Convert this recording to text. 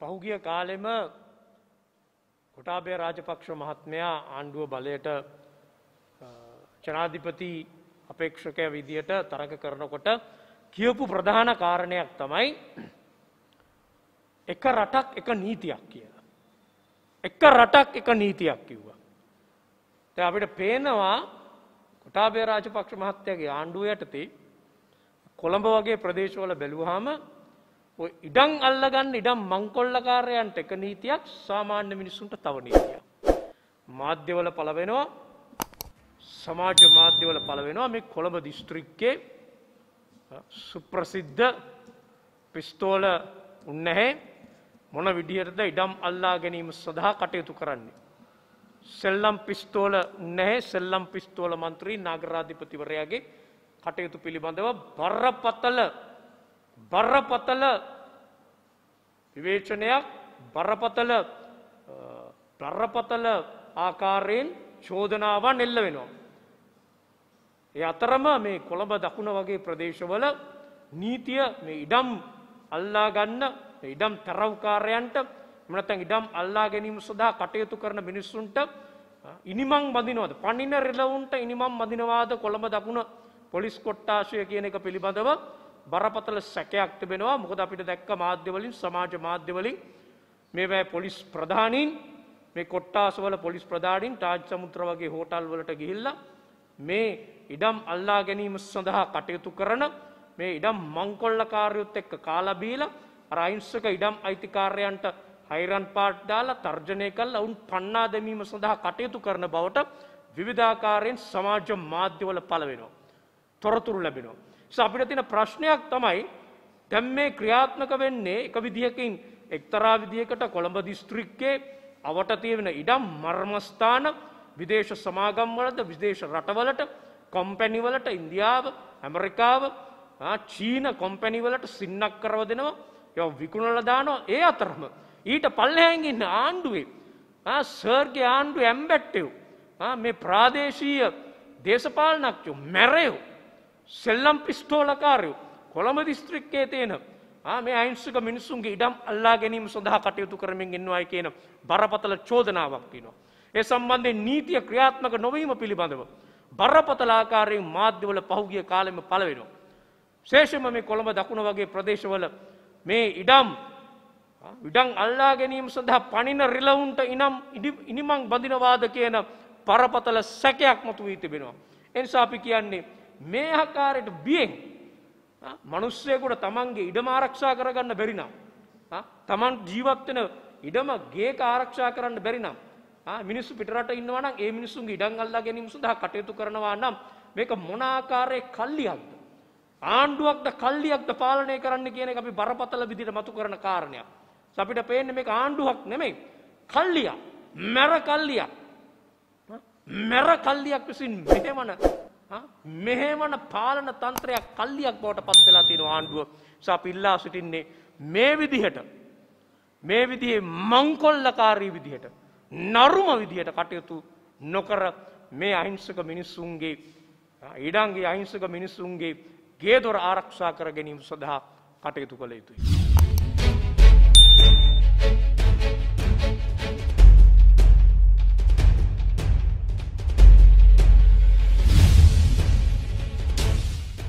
පහුගිය කාලෙම කොටාබේ රාජපක්ෂ මහත්මයා ආණ්ඩුව බලයට ජනාධිපති අපේක්ෂකය විදියට තරක කරනකොට කියපු ප්‍රධාන කාරණයක් තමයි එක රටක් එක නීතියක් කියලා. එක රටක් එක නීතියක් කිව්වා. ත අපිට පේනවා කොටාබේ රාජපක්ෂ මහත්තයගේ ආණ්ඩුව යටති කොළඹ වගේ ප්‍රදේශවල බැලුවාම ඔය ඉඩම් අල්ලගන්න ඉඩම් මංකොල්ලකාරයන්ට එක නීතියක් සාමාන්‍ය මිනිසුන්ට තව නීතියක්. මාධ්‍යවල පළවෙනවා සමාජ මාධ්‍යවල පළවෙනවා මේ කොළඹ දිස්ත්‍රික්කේ සුප්‍රසිද්ධ පිස්තෝල උන්නැහේ මොන විදිහටද ඉඩම් අල්ලා ගැනීම සඳහා කටයුතු කරන්නේ. සෙල්ලම් පිස්තෝල නැහැ සෙල්ලම් පිස්තෝල මන්ත්‍රී නාගරාධිපතිවරයාගේ කටයුතු පිළිබඳව බරපතල බරපතල විවේචනයක් බරපතල ප්‍රරපතල ආකාරයෙන් චෝදනාවන් එල්ල වෙනවා. ඒ අතරම මේ කොළඹ දකුණ වගේ ප්‍රදේශවල නීතිය මේ ඉඩම් අල්ලා ගන්න ඉඩම් තරව්කාරයන්ට මනතන් ඉඩම් අල්ලා ගැනීම සඳහා කටයුතු කරන මිනිස්සුන්ට ඉනිමං බඳිනවද පණින රෙලවුන්ට ඉනිමම් බඳිනවාද කොළඹ දකුණ පොලිස් කොට්ටාශය කියන එක පිළිබඳව බරපතල සැකයක් තිබෙනවා මොකද අපිට දැක්ක මාධ්‍යවලින් සමාජ මාධ්‍යවලින් මේවැ පොලිස් ප්‍රධානීන් මේ කොට්ටාසවල පොලිස් ප්‍රධානින් ටාජ් සමුත්‍ර වගේ හෝටල් වලට ගිහිල්ලා මේ ඉඩම් අල්ලා ගැනීම සඳහා කටයුතු කරන මේ ඉඩම් මංකොල්ලකාරයුත් එක්ක කාලා බීලා අර අහිංසක ඉඩම් අයිතිකාරයන්ට හයිරන් පාට් දාලා තර්ජනය කළා වුන් පන්නා දැමීම සඳහා කටයුතු කරන බවට විවිධාකාරයෙන් සමාජ මාධ්‍යවල පළ වෙනවා. තොරතුරු ලැබෙනවා. අපිට තින ප්‍රශ්නයක් තමයි දැම් මේ ක්‍රියාත්මක වෙන්නේ එක විදිහකින් එක්තරා විදිහකට කොළඹ දිස්ත්‍රික්කේ අවට තියෙන ඉඩම් මර්මස්ථාන විදේශ සමාගම්වලද විදේශ රටවලට කොම්පැනිවලට ඉන්දියාව ඇමරිකාව චීන කොම්පැනිවලට සින්නක් කරව දෙනවා ය විකුණලදානෝ ඒ අතරම ඊට පල්ලහැගින්න ආණ්ඩුවේ සර්ග ආණ්ඩු ඇම්බැට්ටව් මේ ප්‍රාදේශීය දේශපාලනක්චු මැරයෝ සෙල්ලම් පිස්ටෝලකාරයු කොළඹ දිස්ත්‍රික්කේ තියෙන මේ අයින්සික මිනිසුන්ගේ ඉඩම් අල්ලා ගැනීම සඳහා කටයුතු කරමින් ඉන්නවායි කියන බරපතල චෝදනාවක් තියෙනවා. ඒ සම්බන්ධයෙන් නීතිය ක්‍රියාත්මක නොවීම පිළිබඳව බරපතල ආකාරයෙන් මාධ්‍යවල පහුගිය කාලෙම පළවෙනවා. ශේෂම මේ කොළඹ දකුණ වගේ ප්‍රදේශවල මේ ඉඩම් ඉඩම් අල්ලා ගැනීම සඳහා පණින රිලවුන්ට ඉනම් ඉනිමං බඳිනවාද කියන පරපතල සැකයක් මතු වී තිබෙනවා. එනිසා අපි කියන්නේ මේ ආකාරයට බියෙන් මනුස්සයකුට තමන්ගේ ඉඩම ආරක්ෂා කරගන්න බැරි නම් තමන් ජීවත් වෙන ඉඩම ගේක ආරක්ෂා කරන්න බැරි නම් මිනිස්සු පිටරට ඉන්නවා නම් ඒ මිනිස්සුන්ගේ ඉඩම් අල්ලා ගැනීම සඳහා කටයුතු කරනවා නම් මේක මොන ආකාරයේ කල්ලියක්ද ආණ්ඩුවක්ද කල්ලියක්ද පාලනය කරන්න කියන එක අපි බරපතල විදිහට මතු කරන කාරණයක්. අපිට පේන්නේ මේක ආණ්ඩුවක් නෙමෙයි කල්ලියක් මැර කල්ලියක් මැර කල්ලියක් විසින් මෙහෙමන මෙහෙමන පාලන තන්ත්‍රයක් කල්ලියක් බවට පත් වෙලා තියෙන ආණ්ඩුව සපිල්ලා සිටින්නේ මේ විදිහට මේ විදිහේ මංකොල්ලකාරී විදිහට නරුම විදිහට කටයුතු නොකර මේ අහිංසක මිනිස්සුන්ගේ ඉඩන්ගේ අහිංසක මිනිස්සුන්ගේ ගේදොර ආරක්ෂා කර ගැනීම සඳහා කටයුතු කළ යුතුයි.